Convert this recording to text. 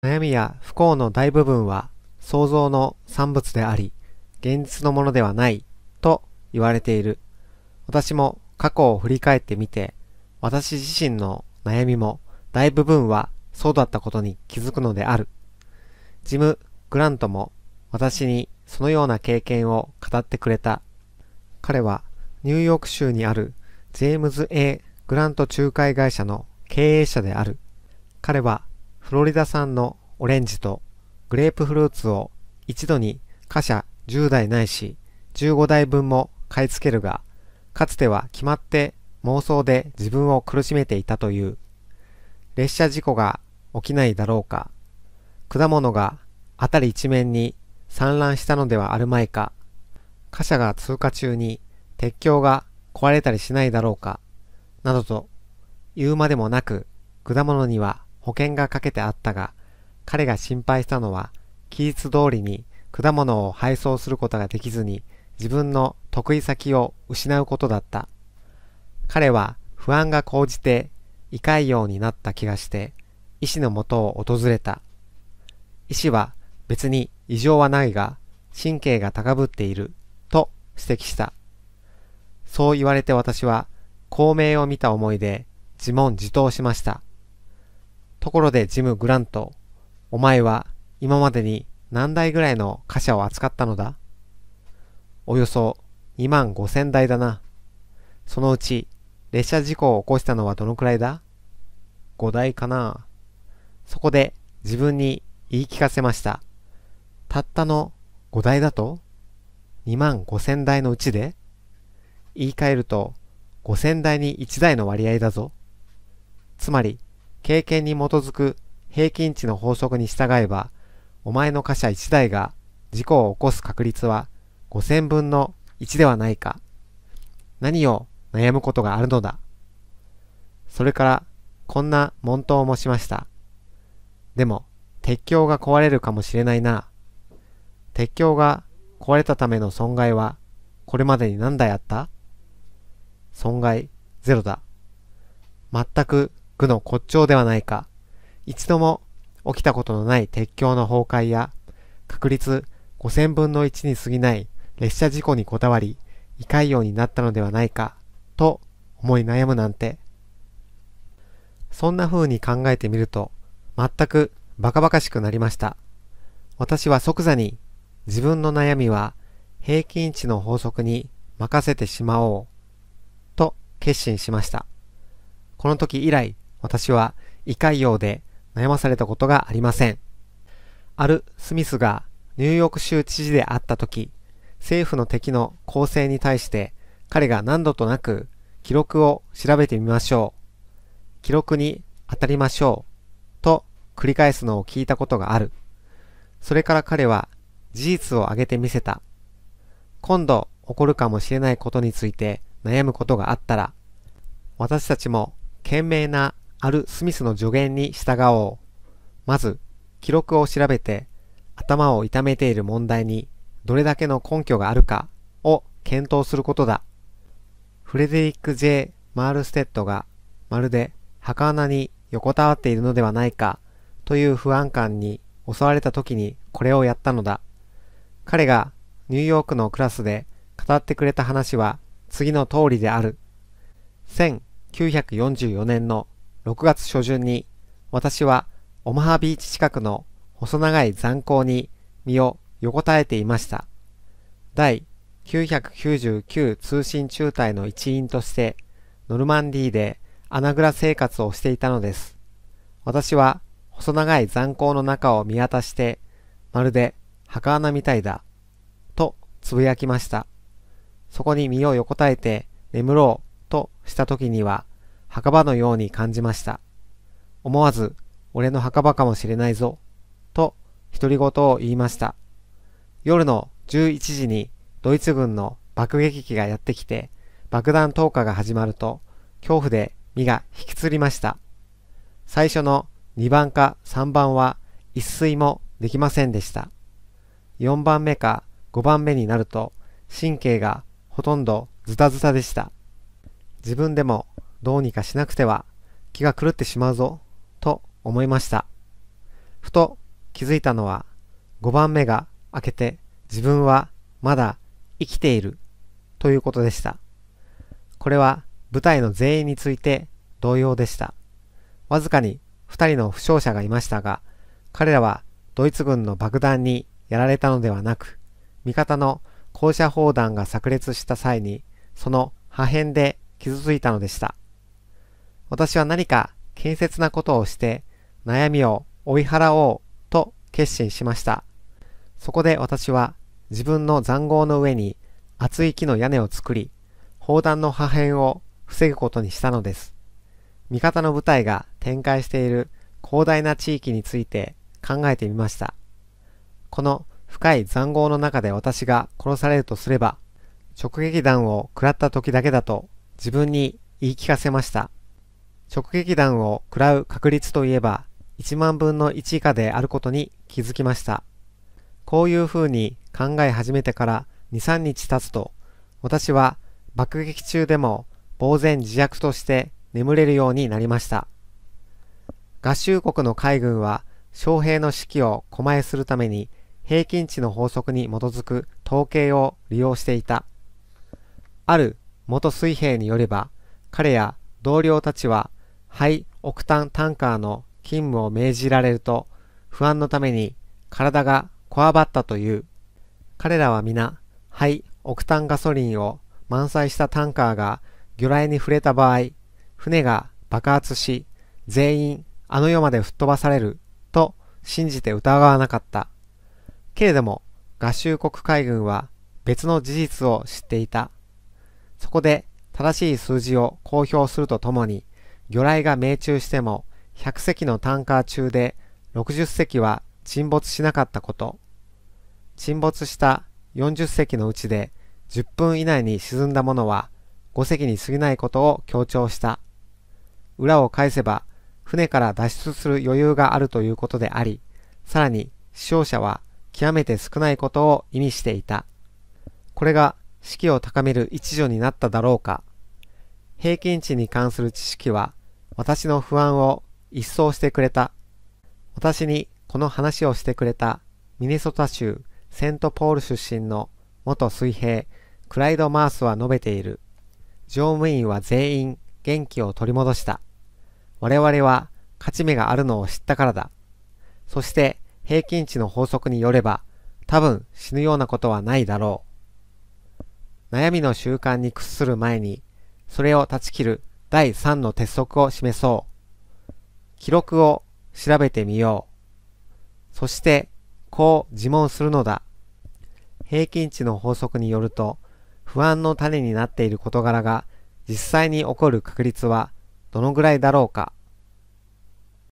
悩みや不幸の大部分は想像の産物であり、現実のものではないと言われている。私も過去を振り返ってみて、私自身の悩みも大部分はそうだったことに気づくのである。ジム・グラントも私にそのような経験を語ってくれた。彼はニューヨーク州にあるジェームズ・ A・ グラント仲介会社の経営者である。彼はフロリダ産のオレンジとグレープフルーツを一度に貨車10台ないし15台分も買い付けるが、かつては決まって妄想で自分を苦しめていたという。列車事故が起きないだろうか。果物が辺り一面に散乱したのではあるまいか。貨車が通過中に鉄橋が壊れたりしないだろうか。などと、言うまでもなく、果物には保険がかけてあったが、彼が心配したのは、期日通りに果物を配送することができずに、自分の得意先を失うことだった。彼は不安が高じて、胃潰瘍になった気がして、医師のもとを訪れた。医師は別に異常はないが、神経が高ぶっている、と指摘した。そう言われて私は、孔明を見た思いで自問自答しました。ところでジム・グラント、お前は今までに何台ぐらいの貨車を扱ったのだおよそ2万5千台だな。そのうち列車事故を起こしたのはどのくらいだ ?5 台かな。そこで自分に言い聞かせました。たったの5台だと ?2 万5千台のうちで言い換えると5000台に1台の割合だぞ。つまり経験に基づく平均値の法則に従えば、お前の貨車1台が事故を起こす確率は5000分の1ではないか。何を悩むことがあるのだ。それから、こんな問答もしました。でも、鉄橋が壊れるかもしれないな。鉄橋が壊れたための損害は、これまでに何台あった損害ゼロだ。全く愚の骨頂ではないか、一度も起きたことのない鉄橋の崩壊や、確率5000分の1に過ぎない列車事故にこだわり、胃潰瘍になったのではないか、と思い悩むなんて。そんな風に考えてみると、全くバカバカしくなりました。私は即座に自分の悩みは平均値の法則に任せてしまおうと決心しました。この時以来私は胃潰瘍で悩まされたことがありません。あるスミスがニューヨーク州知事であった時、政府の敵の構成に対して彼が何度となく記録を調べてみましょう。記録に当たりましょう。と繰り返すのを聞いたことがある。それから彼は事実を挙げてみせた。今度起こるかもしれないことについて悩むことがあったら、私たちも懸命なあるスミスの助言に従おう。まず、記録を調べて、頭を痛めている問題にどれだけの根拠があるかを検討することだ。フレデリック・ J・ マールステッドがまるで墓穴に横たわっているのではないかという不安感に襲われた時にこれをやったのだ。彼がニューヨークのクラスで語ってくれた話は次の通りである。1944年の6月初旬に私はオマハビーチ近くの細長い残光に身を横たえていました。第999通信中隊の一員としてノルマンディーで穴蔵生活をしていたのです。私は細長い残光の中を見渡してまるで墓穴みたいだとつぶやきました。そこに身を横たえて眠ろうとした時には墓場のように感じました。思わず、俺の墓場かもしれないぞ、と独り言を言いました。夜の11時にドイツ軍の爆撃機がやってきて、爆弾投下が始まると、恐怖で身が引きつりました。最初の2番か3番は一睡もできませんでした。4番目か5番目になると神経がほとんどズタズタでした。自分でもどうにかしなくては気が狂ってしまうぞと思いましたふと気づいたのは5番目が開けて自分はまだ生きているということでしたこれは舞台の全員について同様でしたわずかに2人の負傷者がいましたが彼らはドイツ軍の爆弾にやられたのではなく味方の校舎砲弾が炸裂した際にその破片で傷ついたのでした私は何か建設なことをして悩みを追い払おうと決心しました。そこで私は自分の塹壕の上に厚い木の屋根を作り、砲弾の破片を防ぐことにしたのです。味方の部隊が展開している広大な地域について考えてみました。この深い塹壕の中で私が殺されるとすれば、直撃弾を食らった時だけだと自分に言い聞かせました。直撃弾を食らう確率といえば1万分の1以下であることに気づきました。こういうふうに考え始めてから2、3日経つと、私は爆撃中でも呆然自虐として眠れるようになりました。合衆国の海軍は将兵の士気を狛えするために平均値の法則に基づく統計を利用していた。ある元水兵によれば、彼や同僚たちはハオクタンタンカーの勤務を命じられると不安のために体がこわばったという彼らは皆ハイオクタンガソリンを満載したタンカーが魚雷に触れた場合船が爆発し全員あの世まで吹っ飛ばされると信じて疑わなかったけれども合衆国海軍は別の事実を知っていたそこで正しい数字を公表するとともに魚雷が命中しても100隻のタンカー中で60隻は沈没しなかったこと沈没した40隻のうちで10分以内に沈んだものは5隻に過ぎないことを強調した裏を返せば船から脱出する余裕があるということでありさらに死傷者は極めて少ないことを意味していたこれが士気を高める一助になっただろうか平均値に関する知識は私の不安を一掃してくれた。私にこの話をしてくれたミネソタ州セントポール出身の元水兵クライド・マースは述べている。乗務員は全員元気を取り戻した。我々は勝ち目があるのを知ったからだ。そして平均値の法則によれば多分死ぬようなことはないだろう。悩みの習慣に屈する前にそれを断ち切る第3の鉄則を示そう。記録を調べてみよう。そして、こう自問するのだ。平均値の法則によると、不安の種になっている事柄が実際に起こる確率はどのぐらいだろうか。